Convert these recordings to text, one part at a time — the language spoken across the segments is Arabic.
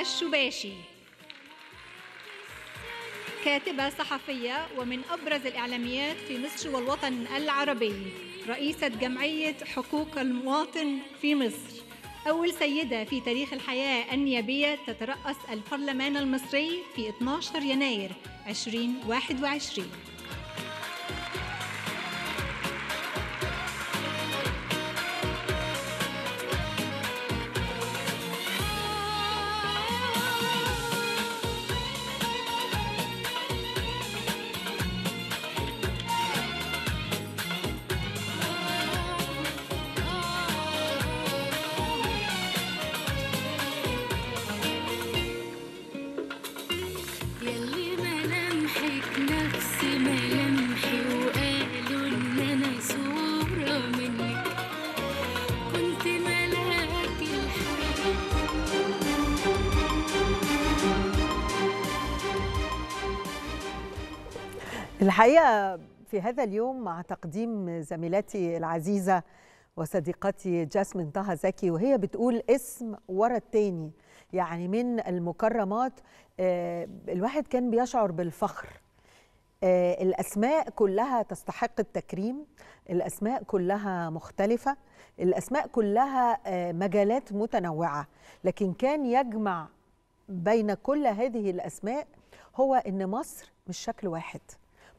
الشباشي كاتبة صحفية ومن أبرز الإعلاميات في مصر والوطن العربي رئيسة جمعية حقوق المواطن في مصر أول سيدة في تاريخ الحياة النيابية تترأس البرلمان المصري في 12 يناير 2021 الحقيقه في هذا اليوم مع تقديم زميلتي العزيزه وصديقتي جاسمين طه زكي وهي بتقول اسم ورا التاني يعني من المكرمات آه، الواحد كان بيشعر بالفخر آه، الأسماء كلها تستحق التكريم الأسماء كلها مختلفة الأسماء كلها آه، مجالات متنوعة لكن كان يجمع بين كل هذه الأسماء هو أن مصر مش شكل واحد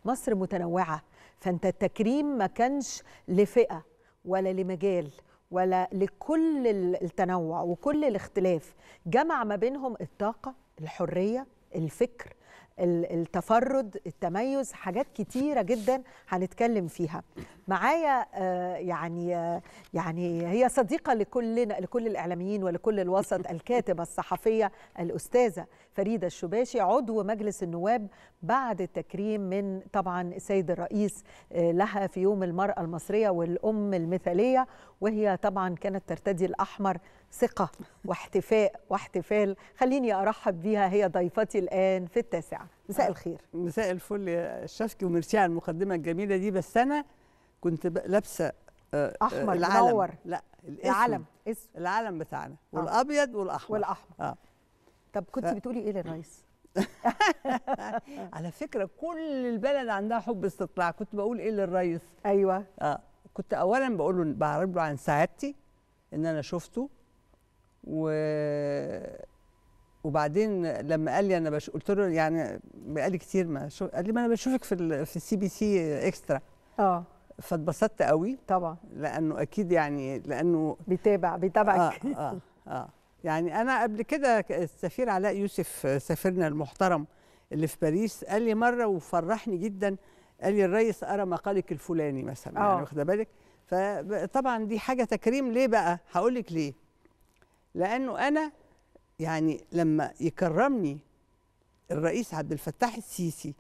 مصر متنوعه فانت التكريم ما كانش لفئه ولا لمجال ولا لكل التنوع وكل الاختلاف جمع ما بينهم الطاقه الحريه الفكر التفرد التميز حاجات كتيره جدا هنتكلم فيها معايا آه، يعني آه، يعني هي صديقه لكلنا لكل الاعلاميين ولكل الوسط الكاتبه الصحفيه الاستاذه فريده الشباشي عضو مجلس النواب بعد التكريم من طبعا السيد الرئيس آه، لها في يوم المراه المصريه والام المثاليه وهي طبعا كانت ترتدي الاحمر ثقة واحتفاء واحتفال خليني أرحب بيها هي ضيفتي الآن في التاسعة مساء الخير مساء الفل يا شفكي وميرسي على المقدمة الجميلة دي بس أنا كنت لابسة آه، آه، أحمر العلم منور لا الاسم العلم اسم العلم بتاعنا آه. والأبيض والأحمر والأحمر آه. طب كنت ف... بتقولي إيه للرئيس؟ على فكرة كل البلد عندها حب استطلاع كنت بقول إيه للرئيس؟ أيوه آه. كنت أولا بقول له بعرب له عن سعادتي إن أنا شفته و وبعدين لما قال لي انا بش... قلت له يعني بقى لي كتير ما شو... قال لي ما انا بشوفك في ال... في السي بي سي اكسترا اه فاتبسطت قوي طبعا لانه اكيد يعني لانه بيتابع بيتابعك اه اه, آه. آه. يعني انا قبل كده السفير علاء يوسف سفيرنا المحترم اللي في باريس قال لي مره وفرحني جدا قال لي الريس قرا مقالك الفلاني مثلا أوه. يعني آه. واخده بالك فطبعا دي حاجه تكريم ليه بقى هقول لك ليه لانه انا يعني لما يكرمني الرئيس عبد الفتاح السيسي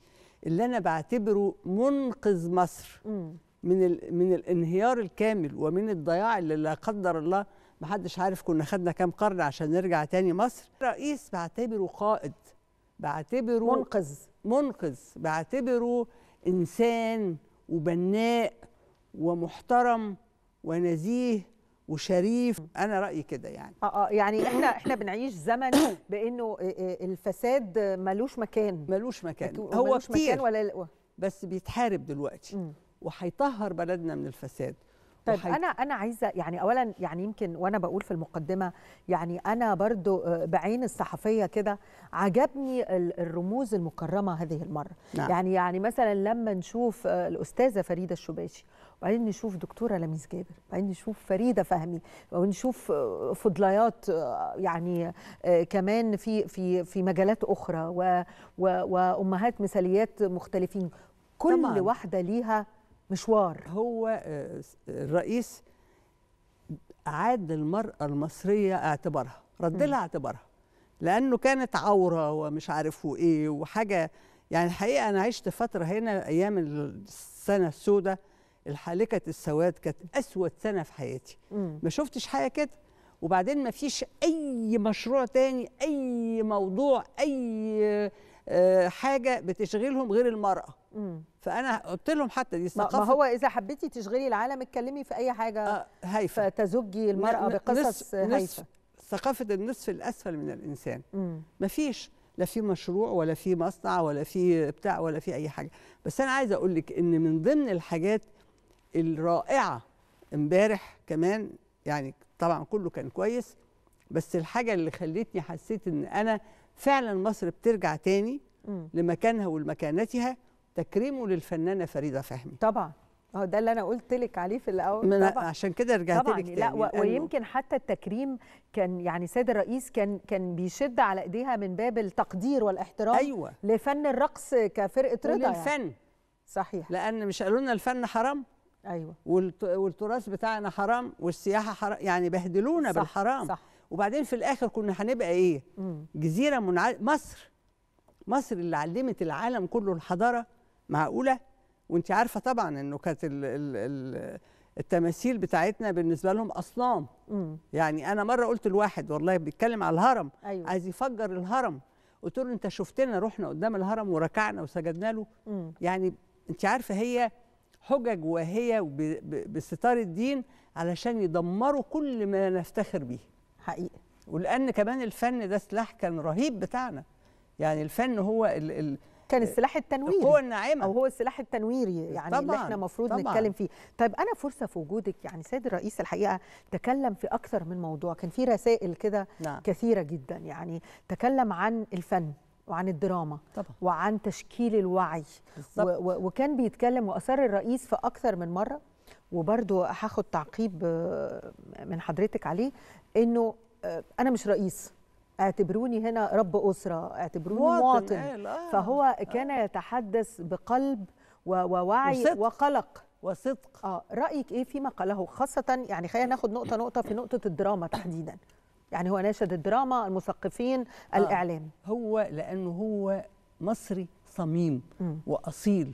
اللي انا بعتبره منقذ مصر من من الانهيار الكامل ومن الضياع اللي لا قدر الله محدش عارف كنا خدنا كام قرن عشان نرجع تاني مصر رئيس بعتبره قائد بعتبره منقذ منقذ بعتبره انسان وبناء ومحترم ونزيه وشريف انا رايي كده يعني اه اه يعني احنا احنا بنعيش زمن بانه آه، آه، الفساد ملوش مكان ملوش مكان هو ملوش كتير مكان ولا بس بيتحارب دلوقتي وهيطهر بلدنا من الفساد طيب وحي... انا انا عايزه يعني اولا يعني يمكن وانا بقول في المقدمه يعني انا برضو آه، بعين الصحفيه كده عجبني الرموز المكرمه هذه المره نعم. يعني يعني مثلا لما نشوف الاستاذه فريده الشباشي وبعدين نشوف دكتوره لميس جابر وبعدين نشوف فريده فهمي ونشوف آه، فضليات آه، يعني آه، كمان في في في مجالات اخرى و و وامهات مثاليات مختلفين كل طبعاً. واحده ليها مشوار هو الرئيس عاد المرأة المصرية اعتبارها رد لها اعتبارها لأنه كانت عورة ومش عارفه إيه وحاجة يعني الحقيقة أنا عشت فترة هنا أيام السنة السوداء الحالكه السواد كانت اسود سنه في حياتي ما شفتش حاجه كده وبعدين ما فيش اي مشروع تاني اي موضوع اي آه، حاجه بتشغلهم غير المراه فانا قلت لهم حتى دي ما هو اذا حبيتي تشغلي العالم اتكلمي في اي حاجه آه هايفه فتزجي المراه بقصص هايفه ثقافه النصف الاسفل من الانسان ما فيش لا في مشروع ولا في مصنع ولا في بتاع ولا في اي حاجه بس انا عايزه اقول لك ان من ضمن الحاجات الرائعه امبارح كمان يعني طبعا كله كان كويس بس الحاجه اللي خلتني حسيت ان انا فعلا مصر بترجع تاني لمكانها ولمكانتها تكريمه للفنانه فريده فهمي طبعا هو ده اللي انا قلت لك عليه في الاول طبعا عشان كده رجعت طبعًا لك تاني لا و... أيوه. ويمكن حتى التكريم كان يعني سيد الرئيس كان كان بيشد على ايديها من باب التقدير والاحترام أيوة. لفن الرقص كفرقه رضا يعني صحيح لان مش قالوا لنا الفن حرام ايوه والتراث بتاعنا حرام والسياحه حرام يعني بهدلونا صح بالحرام صح وبعدين في الاخر كنا هنبقى ايه؟ مم. جزيره منع... مصر مصر اللي علمت العالم كله الحضاره معقوله؟ وانت عارفه طبعا انه كانت ال ال ال التماثيل بتاعتنا بالنسبه لهم اصنام مم. يعني انا مره قلت لواحد والله بيتكلم على الهرم أيوة. عايز يفجر الهرم قلت له انت شفتنا رحنا قدام الهرم وركعنا وسجدنا له مم. يعني انت عارفه هي حجج واهيه بستار الدين علشان يدمروا كل ما نفتخر به حقيقي ولان كمان الفن ده سلاح كان رهيب بتاعنا يعني الفن هو ال ال كان السلاح التنويري هو الناعمه او هو السلاح التنويري يعني طبعًا اللي احنا المفروض نتكلم فيه طيب انا فرصه في وجودك يعني سيد الرئيس الحقيقه تكلم في اكثر من موضوع كان في رسائل كده نعم. كثيره جدا يعني تكلم عن الفن وعن الدراما طبعا. وعن تشكيل الوعي و و وكان بيتكلم واثار الرئيس في اكثر من مره وبرضه هاخد تعقيب آه، من حضرتك عليه انه آه، انا مش رئيس اعتبروني هنا رب اسره اعتبروني مواطن, مواطن. آه. فهو آه. كان يتحدث بقلب ووعي وصدق. وقلق وصدق اه رايك ايه فيما قاله خاصه يعني خلينا ناخد نقطه نقطه في نقطه الدراما تحديدا يعني هو ناشد الدراما المثقفين آه الإعلام هو لأنه هو مصري صميم م. وأصيل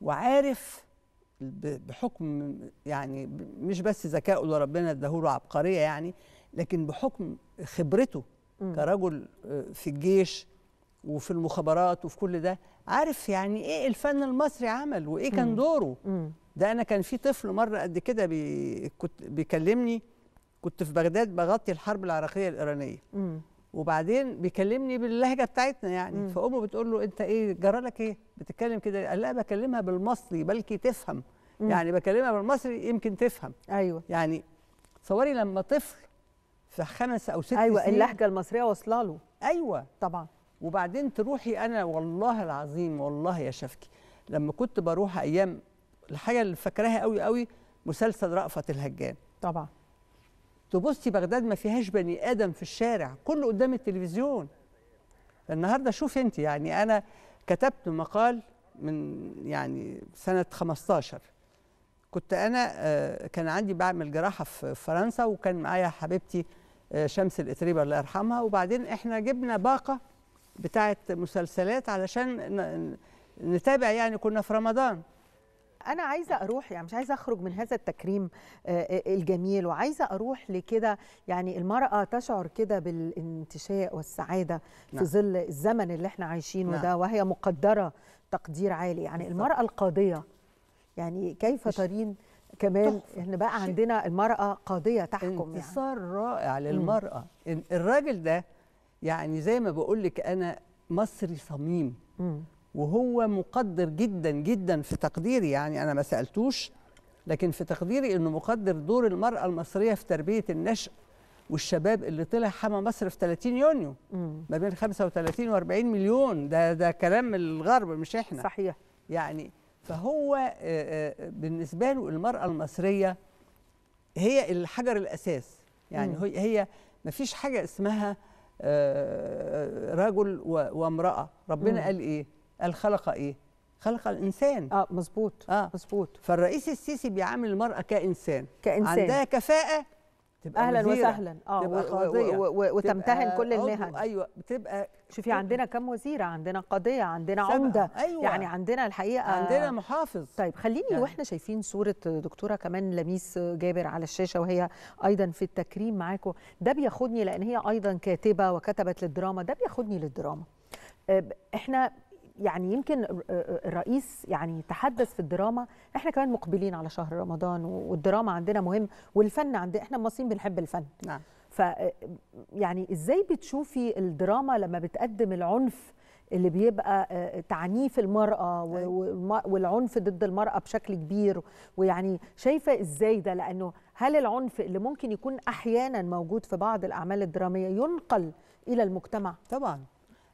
وعارف بحكم يعني مش بس ذكائه اللي ربنا ادهوله عبقريه يعني لكن بحكم خبرته م. كرجل آه، في الجيش وفي المخابرات وفي كل ده عارف يعني ايه الفن المصري عمل وايه كان دوره م. ده انا كان في طفل مره قد كده بي كنت بيكلمني كنت في بغداد بغطي الحرب العراقيه الايرانيه مم. وبعدين بيكلمني باللهجه بتاعتنا يعني مم. فامه بتقول له انت ايه جرى لك ايه بتتكلم كده قال لا بكلمها بالمصري بلكي تفهم مم. يعني بكلمها بالمصري يمكن تفهم ايوه يعني تصوري لما طفل في خمس او ست ايوه سنين اللهجه المصريه واصله له ايوه طبعا وبعدين تروحي انا والله العظيم والله يا شفكي لما كنت بروح ايام الحاجه اللي فاكراها قوي قوي مسلسل رأفت الهجان طبعا تبصي بغداد ما فيهاش بني ادم في الشارع كله قدام التلفزيون النهارده شوف انت يعني انا كتبت مقال من يعني سنه 15 كنت انا آه، كان عندي بعمل جراحه في فرنسا وكان معايا حبيبتي آه، شمس الاتريبه الله يرحمها وبعدين احنا جبنا باقه بتاعه مسلسلات علشان نتابع يعني كنا في رمضان انا عايزه اروح يعني مش عايزه اخرج من هذا التكريم آه، آه، الجميل وعايزه اروح لكده يعني المراه تشعر كده بالانتشاء والسعاده نعم. في ظل الزمن اللي احنا عايشينه نعم. ده وهي مقدره تقدير عالي يعني بالضبط. المراه القاضيه يعني كيف ترين كمان احنا بقى عندنا المراه قاضيه تحكم يعني. انتصار يعني. رائع للمراه الراجل ده يعني زي ما بقول لك انا مصري صميم مم. وهو مقدر جدا جدا في تقديري يعني انا ما سالتوش لكن في تقديري انه مقدر دور المراه المصريه في تربيه النشء والشباب اللي طلع حمى مصر في 30 يونيو ما بين 35 و40 مليون ده ده كلام الغرب مش احنا صحيح يعني فهو بالنسبه له المراه المصريه هي الحجر الاساس يعني مم. هي ما فيش حاجه اسمها رجل وامراه ربنا مم. قال ايه قال خلق ايه خلق الانسان اه مظبوط اه مظبوط فالرئيس السيسي بيعامل المراه كانسان كانسان عندها كفاءه تبقى اهلا مزيرة. وسهلا اه تبقى قاضيه وتمتهن كل المهن ايوه بتبقى شوفي عندنا كم وزيره عندنا قضيه عندنا عمده أيوة. يعني عندنا الحقيقه عندنا محافظ طيب خليني يعني. واحنا شايفين صوره دكتوره كمان لميس جابر على الشاشه وهي ايضا في التكريم معاكم ده بياخدني لان هي ايضا كاتبه وكتبت للدراما ده بياخدني للدراما آه، احنا يعني يمكن الرئيس يعني تحدث في الدراما احنا كمان مقبلين على شهر رمضان والدراما عندنا مهم والفن عندنا احنا المصريين بنحب الفن نعم ف يعني ازاي بتشوفي الدراما لما بتقدم العنف اللي بيبقى آه، تعنيف المرأة أيوة. والعنف ضد المرأة بشكل كبير ويعني شايفة إزاي ده لأنه هل العنف اللي ممكن يكون أحيانا موجود في بعض الأعمال الدرامية ينقل إلى المجتمع؟ طبعا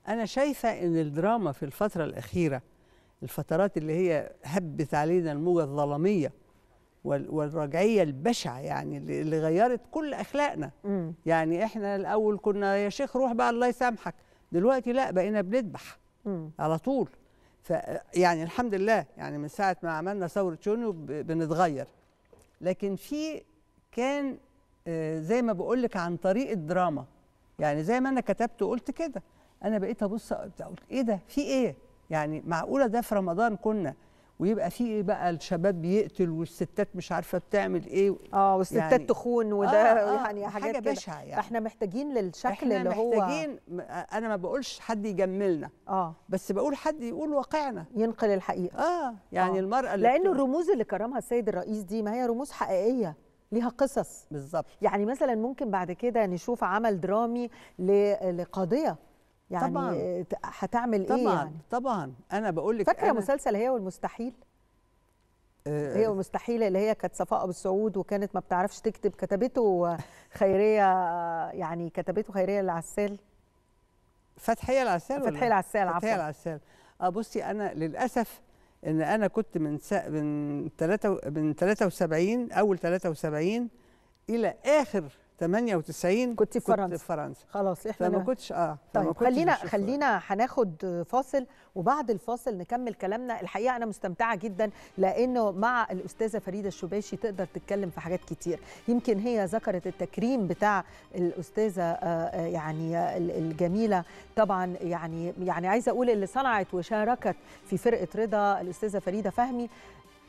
أنا شايفة إن الدراما في الفترة الأخيرة الفترات اللي هي هبت علينا الموجة الظلامية والرجعية البشعة يعني اللي غيرت كل أخلاقنا يعني إحنا الأول كنا يا شيخ روح بقى الله يسامحك دلوقتي لا بقينا بنذبح على طول ف يعني الحمد لله يعني من ساعة ما عملنا ثورة شونيو بنتغير لكن في كان آه، زي ما بقول لك عن طريق الدراما يعني زي ما أنا كتبت وقلت كده انا بقيت ابص اقول ايه ده في ايه يعني معقوله ده في رمضان كنا ويبقى في ايه بقى الشباب بيقتل والستات مش عارفه بتعمل ايه اه والستات يعني تخون وده آه آه يعني حاجات حاجة بشعة يعني احنا محتاجين للشكل احنا اللي محتاجين هو محتاجين انا ما بقولش حد يجملنا اه بس بقول حد يقول واقعنا ينقل الحقيقه اه يعني آه المراه اللي لان الرموز اللي كرمها السيد الرئيس دي ما هي رموز حقيقيه ليها قصص بالظبط يعني مثلا ممكن بعد كده نشوف عمل درامي لقضيه يعني طبعا هتعمل إيه طبعا ايه يعني؟ طبعا انا بقول لك فاكره مسلسل هي والمستحيل آه هي والمستحيل اللي هي كانت صفاء ابو السعود وكانت ما بتعرفش تكتب كتبته خيريه يعني كتبته خيريه العسال فتحيه العسال فتحيه العسال عفوا فتحيه العسال اه بصي انا للاسف ان انا كنت من س... من 3 من 73 اول 73 الى اخر 98 كنت في فرنسا كنت في فرنسا خلاص احنا فما كنتش اه طيب كنتش خلينا خلينا هناخد فاصل وبعد الفاصل نكمل كلامنا الحقيقه انا مستمتعه جدا لانه مع الاستاذه فريده الشباشي تقدر تتكلم في حاجات كتير يمكن هي ذكرت التكريم بتاع الاستاذه آه، آه، يعني آه، الجميله طبعا يعني يعني عايزه اقول اللي صنعت وشاركت في فرقه رضا الاستاذه فريده فهمي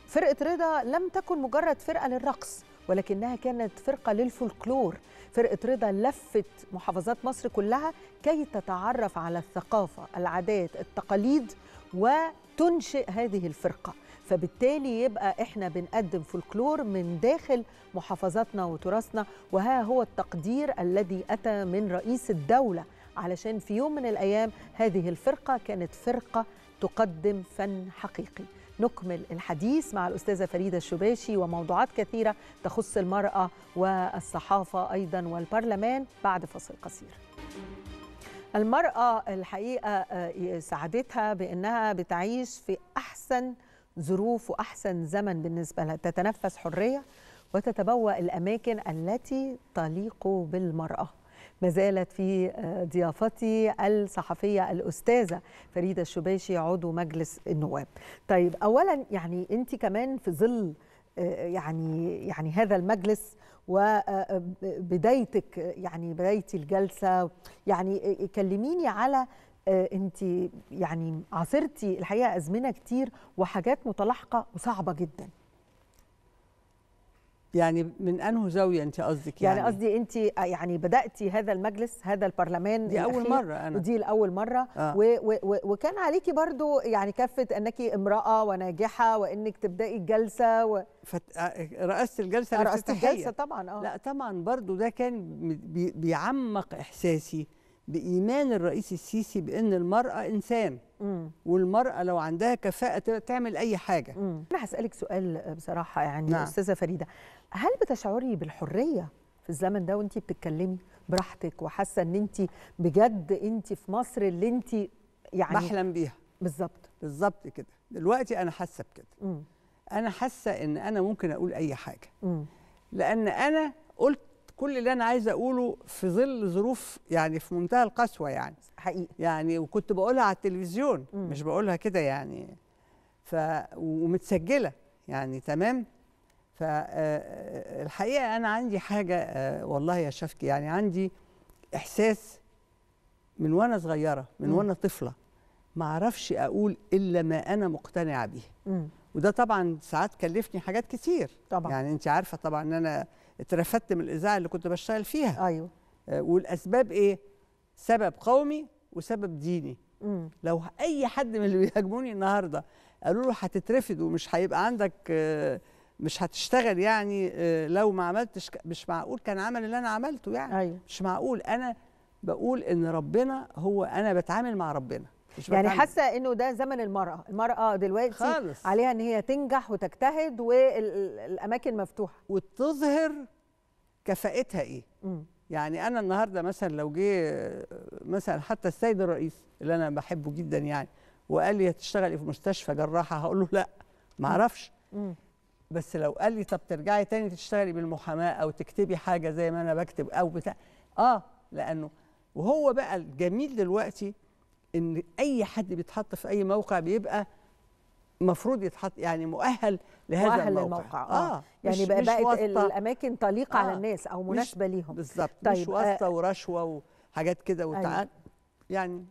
فرقه رضا لم تكن مجرد فرقه للرقص ولكنها كانت فرقة للفولكلور فرقة رضا لفت محافظات مصر كلها كي تتعرف على الثقافة العادات التقاليد وتنشئ هذه الفرقة فبالتالي يبقى احنا بنقدم فولكلور من داخل محافظاتنا وتراثنا وها هو التقدير الذي اتى من رئيس الدوله علشان في يوم من الايام هذه الفرقه كانت فرقه تقدم فن حقيقي نكمل الحديث مع الأستاذة فريدة الشباشي وموضوعات كثيرة تخص المرأة والصحافة أيضا والبرلمان بعد فصل قصير المرأة الحقيقة آه، سعادتها بأنها بتعيش في أحسن ظروف وأحسن زمن بالنسبة لها تتنفس حرية وتتبوأ الأماكن التي تليق بالمرأة ما زالت في آه، ضيافتي الصحفية الأستاذة فريدة الشباشي عضو مجلس النواب طيب أولا يعني أنت كمان في ظل آه، يعني يعني هذا المجلس وبدايتك آه، يعني بداية الجلسة يعني كلميني على انت يعني عاصرتي الحقيقه ازمنه كتير وحاجات متلاحقه وصعبه جدا يعني من انه زاويه انت قصدك يعني يعني قصدي انت آه، يعني بداتي هذا المجلس هذا البرلمان دي اول مره انا ودي لاول مره آه. و و و وكان عليكي برضو يعني كفه انك امراه وناجحه وانك تبداي الجلسه و... فت... آه، رأست الجلسه رأست آه، الجلسه طبعا اه لا طبعا برضو ده كان بيعمق احساسي بايمان الرئيس السيسي بان المراه انسان والمرأة لو عندها كفاءة تعمل أي حاجة مم. أنا هسألك سؤال آه، بصراحة يعني نعم. أستاذة فريدة هل بتشعري بالحرية في الزمن ده وانت بتتكلمي براحتك وحاسة أن انت بجد انت في مصر اللي انت يعني بحلم بيها بالظبط بالظبط كده دلوقتي أنا حاسة بكده أنا حاسة أن أنا ممكن أقول أي حاجة مم. لأن أنا قلت كل اللي انا عايزه اقوله في ظل ظروف يعني في منتهى القسوه يعني حقيقي يعني وكنت بقولها على التلفزيون مم. مش بقولها كده يعني ف ومتسجله يعني تمام فالحقيقه آه، آه، انا عندي حاجه آه، والله يا شفكي يعني عندي احساس من وانا صغيره من وانا طفله ما اعرفش اقول الا ما انا مقتنعه بيه وده طبعا ساعات كلفني حاجات كتير طبعا يعني انت عارفه طبعا ان انا اترفدت من الاذاعه اللي كنت بشتغل فيها ايوه آه، والاسباب ايه سبب قومي وسبب ديني مم. لو اي حد من اللي بيهاجموني النهارده قالوا له هتترفد ومش هيبقى عندك آه، مش هتشتغل يعني آه، لو ما عملتش مش معقول كان عمل اللي انا عملته يعني أيوه. مش معقول انا بقول ان ربنا هو انا بتعامل مع ربنا يعني حاسه انه ده زمن المراه المراه دلوقتي خالص. عليها ان هي تنجح وتجتهد والاماكن مفتوحه وتظهر كفاءتها ايه م. يعني انا النهارده مثلا لو جه مثلا حتى السيد الرئيس اللي انا بحبه جدا يعني وقال لي هتشتغلي في مستشفى جراحه هقول له لا ما اعرفش بس لو قال لي طب ترجعي تاني تشتغلي بالمحاماه او تكتبي حاجه زي ما انا بكتب او بتاع اه لانه وهو بقى الجميل دلوقتي ان اي حد بيتحط في اي موقع بيبقى مفروض يتحط يعني مؤهل لهذا مؤهل الموقع, الموقع. آه. آه. يعني مش بقت مش الاماكن طليقه آه. على الناس او مناسبه ليهم بالظبط طيب. مش آه، واسطه آه. ورشوه وحاجات كده وتعال أيوه. يعني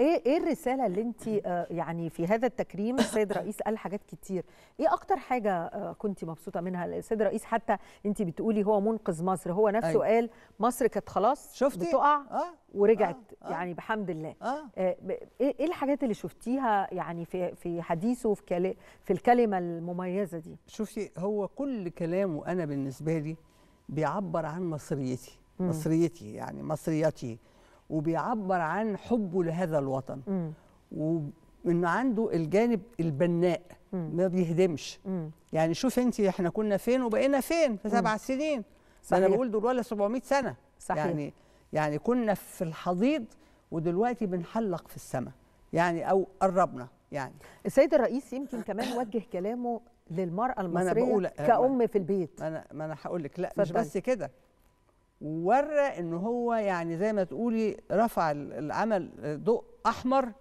ايه ايه الرساله اللي انت آه، يعني في هذا التكريم السيد رئيس قال حاجات كتير ايه اكتر حاجه آه، كنت مبسوطه منها السيد رئيس حتى انت بتقولي هو منقذ مصر هو نفسه أيوة. قال مصر كانت خلاص شفتي بتقع آه. آه. ورجعت آه. آه. يعني بحمد الله آه. ايه ايه الحاجات اللي شفتيها يعني في في حديثه في في الكلمه المميزه دي شوفي هو كل كلامه انا بالنسبه لي بيعبر عن مصريتي مصريتي يعني مصريتي وبيعبر عن حبه لهذا الوطن وانه عنده الجانب البناء ما بيهدمش يعني شوف انت احنا كنا فين وبقينا فين في سبع سنين صحيح. انا بقول دول ولا 700 سنه صحيح. يعني يعني كنا في الحضيض ودلوقتي بنحلق في السماء يعني او قربنا يعني السيد الرئيس يمكن كمان وجه كلامه للمراه المصريه ما أنا كأم في البيت ما انا ما انا هقول لك لا مش بس كده ورى ان هو يعني زي ما تقولي رفع العمل ضوء احمر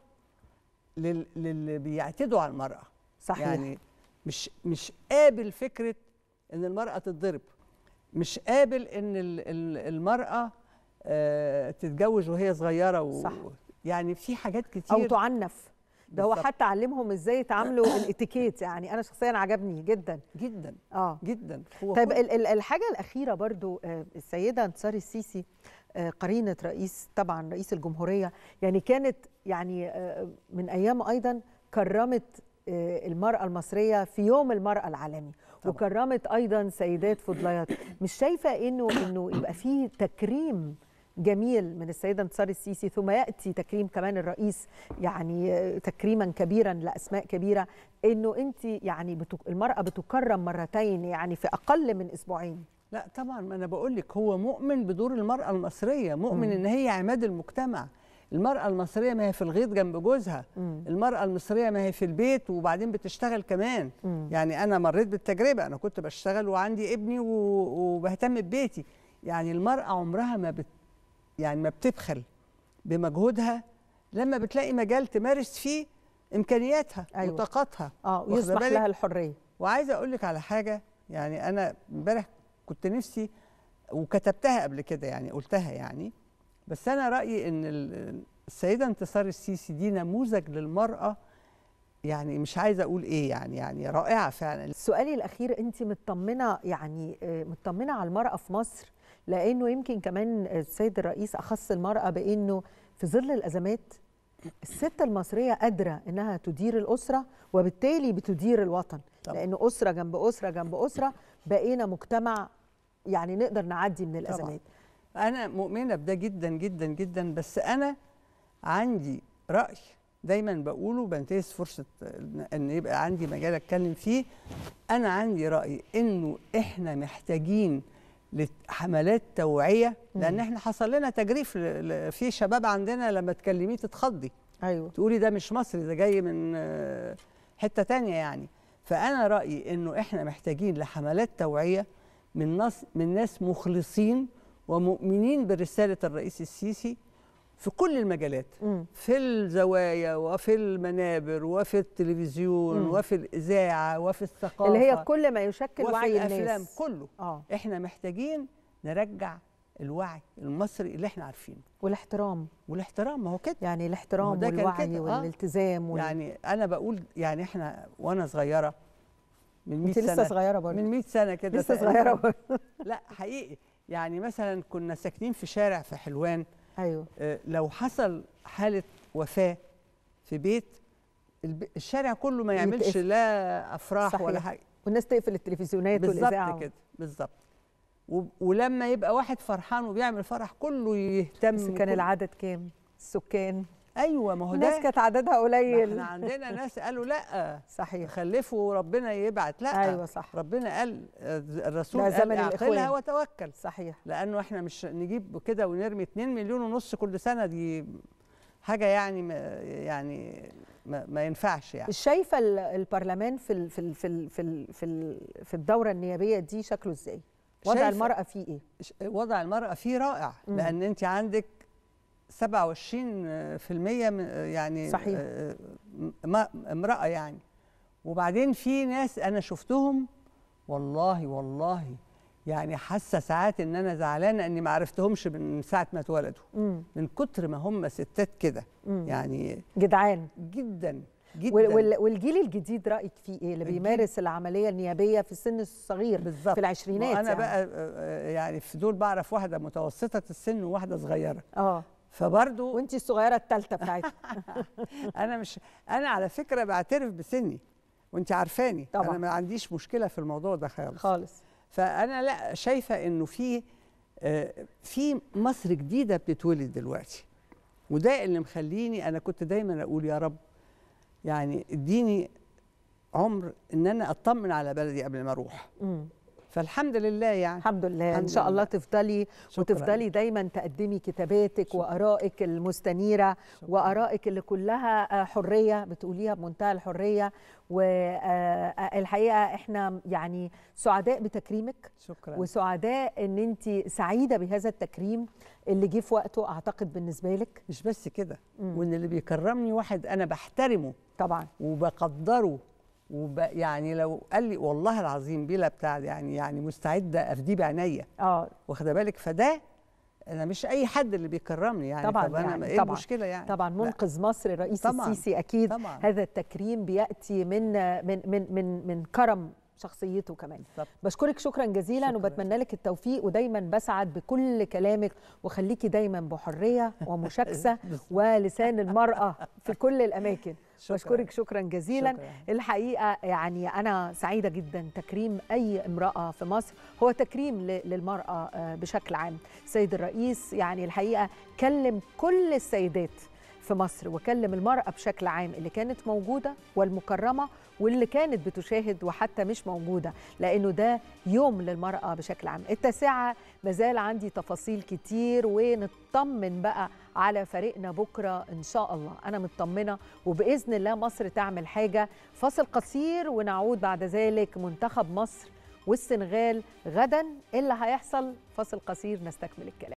للي بيعتدوا على المراه صحيح يعني مش مش قابل فكره ان المراه تتضرب مش قابل ان المراه آه، تتجوز وهي صغيره و صح. يعني في حاجات كتير او تعنف ده هو حتى علمهم ازاي يتعاملوا الاتيكيت يعني انا شخصيا عجبني جدا جدا اه جدا طيب الحاجه الاخيره برضو آه، السيده انتصار السيسي آه، قرينه رئيس طبعا رئيس الجمهوريه يعني كانت يعني آه، من ايام ايضا كرمت المرأة المصرية في يوم المرأة العالمي طبعا. وكرمت أيضا سيدات فضليات مش شايفة إنه إنه يبقى فيه تكريم جميل من السيده انتصار السيسي ثم ياتي تكريم كمان الرئيس يعني تكريما كبيرا لاسماء كبيره انه انت يعني المراه بتكرم مرتين يعني في اقل من اسبوعين لا طبعا ما انا بقول لك هو مؤمن بدور المراه المصريه مؤمن م. ان هي عماد المجتمع المرأة المصرية ما هي في الغيط جنب جوزها م. المرأة المصرية ما هي في البيت وبعدين بتشتغل كمان م. يعني أنا مريت بالتجربة أنا كنت بشتغل وعندي ابني وبهتم ببيتي يعني المرأة عمرها ما بت يعني ما بتبخل بمجهودها لما بتلاقي مجال تمارس فيه امكانياتها أيوة. وطاقتها اه ويسمح لها الحريه وعايزه اقول لك على حاجه يعني انا امبارح كنت نفسي وكتبتها قبل كده يعني قلتها يعني بس انا رايي ان السيده انتصار السيسي دي نموذج للمراه يعني مش عايزه اقول ايه يعني يعني رائعه فعلا سؤالي الاخير انت مطمنه يعني آه، مطمنه على المراه في مصر لانه يمكن كمان السيد الرئيس اخص المراه بانه في ظل الازمات الست المصريه قادره انها تدير الاسره وبالتالي بتدير الوطن طبعا. لان اسره جنب اسره جنب اسره بقينا مجتمع يعني نقدر نعدي من الازمات طبعا. انا مؤمنه بده جدا جدا جدا بس انا عندي راي دايما بقوله بنتهز فرصه ان يبقى عندي مجال اتكلم فيه انا عندي راي انه احنا محتاجين لحملات توعيه لان احنا حصل لنا تجريف في شباب عندنا لما تكلميه تتخضي ايوه تقولي ده مش مصري ده جاي من آه، حته تانية يعني فانا رايي انه احنا محتاجين لحملات توعيه من ناس من ناس مخلصين ومؤمنين برساله الرئيس السيسي في كل المجالات مم. في الزوايا وفي المنابر وفي التلفزيون مم. وفي الإذاعة وفي الثقافة اللي هي كل ما يشكل وعي الناس وفي الأفلام كله آه. إحنا محتاجين نرجع الوعي المصري اللي احنا عارفينه والاحترام والاحترام ما هو كده يعني الاحترام والوعي آه. والالتزام وال... يعني انا بقول يعني احنا وانا صغيره من 100 سنه لسه صغيره برضه من 100 سنه كده لسه صغيره برضه لا حقيقي يعني مثلا كنا ساكنين في شارع في حلوان ايوه آه، لو حصل حاله وفاه في بيت الشارع كله ما يعملش لا افراح صحيح. ولا حاجه والناس تقفل التلفزيونات والاذاعه بالظبط كده بالظبط ولما يبقى واحد فرحان وبيعمل فرح كله يهتم بس كان العدد كام السكان ايوه ما هو ده ناس كانت عددها قليل احنا عندنا ناس قالوا لا صحيح خلفوا ربنا يبعت لا ايوه صح ربنا قال الرسول قال زمن اعقلها وتوكل صحيح لانه احنا مش نجيب كده ونرمي 2 مليون ونص كل سنه دي حاجه يعني ما يعني ما, ما ينفعش يعني شايفه البرلمان في في في في في, في الدوره النيابيه دي شكله ازاي؟ وضع المرأة فيه إيه؟ وضع المرأة فيه رائع لأن أنت عندك 27% يعني صحيح آه، امراه يعني وبعدين في ناس انا شفتهم والله والله يعني حاسه ساعات ان انا زعلانه اني ما عرفتهمش من ساعه ما اتولدوا من كتر ما هم ستات كده يعني جدعان جدا جدا والجيل الجديد رايك فيه ايه اللي بيمارس العمليه النيابيه في السن الصغير بالزبط. في العشرينات انا يعني. بقى آه، آه، يعني في دول بعرف واحده متوسطه السن وواحده صغيره اه فبرضه وانت الصغيره الثالثه بتاعتها انا مش انا على فكره بعترف بسني وانت عارفاني طبعا انا ما عنديش مشكله في الموضوع ده خالص خالص فانا لا شايفه انه في آه، في مصر جديده بتتولد دلوقتي وده اللي مخليني انا كنت دايما اقول يا رب يعني اديني عمر ان انا اطمن على بلدي قبل ما اروح فالحمد لله يعني الحمد لله ان شاء الله تفضلي شكرا. وتفضلي دايما تقدمي كتاباتك وارائك المستنيره وارائك اللي كلها آه، حريه بتقوليها بمنتهى الحريه والحقيقه آه، آه، احنا يعني سعداء بتكريمك شكرا وسعداء ان انت سعيده بهذا التكريم اللي جه في وقته اعتقد بالنسبه لك مش بس كده وان اللي بيكرمني واحد انا بحترمه طبعا وبقدره وب... يعني لو قال لي والله العظيم بلا بتاع يعني يعني مستعده افديه بعينيا اه واخده بالك فده انا مش اي حد اللي بيكرمني يعني طبعا طبعاً يعني ايه طبعا المشكله يعني طبعا منقذ مصر الرئيس طبعا السيسي اكيد طبعا هذا التكريم بياتي من من من من, من كرم شخصيته كمان طب. بشكرك شكرا جزيلا شكرا. وبتمنى لك التوفيق ودايما بسعد بكل كلامك وخليكي دايما بحريه ومشاكسه ولسان المراه في كل الاماكن شكرا. بشكرك شكرا جزيلا شكرا. الحقيقه يعني انا سعيده جدا تكريم اي امراه في مصر هو تكريم للمراه آه، بشكل عام سيد الرئيس يعني الحقيقه كلم كل السيدات في مصر وكلم المرأة بشكل عام اللي كانت موجودة والمكرمة واللي كانت بتشاهد وحتى مش موجوده لانه ده يوم للمراه بشكل عام التاسعه مازال عندي تفاصيل كتير ونطمن بقى على فريقنا بكره ان شاء الله انا مطمنه وباذن الله مصر تعمل حاجه فاصل قصير ونعود بعد ذلك منتخب مصر والسنغال غدا ايه اللي هيحصل فاصل قصير نستكمل الكلام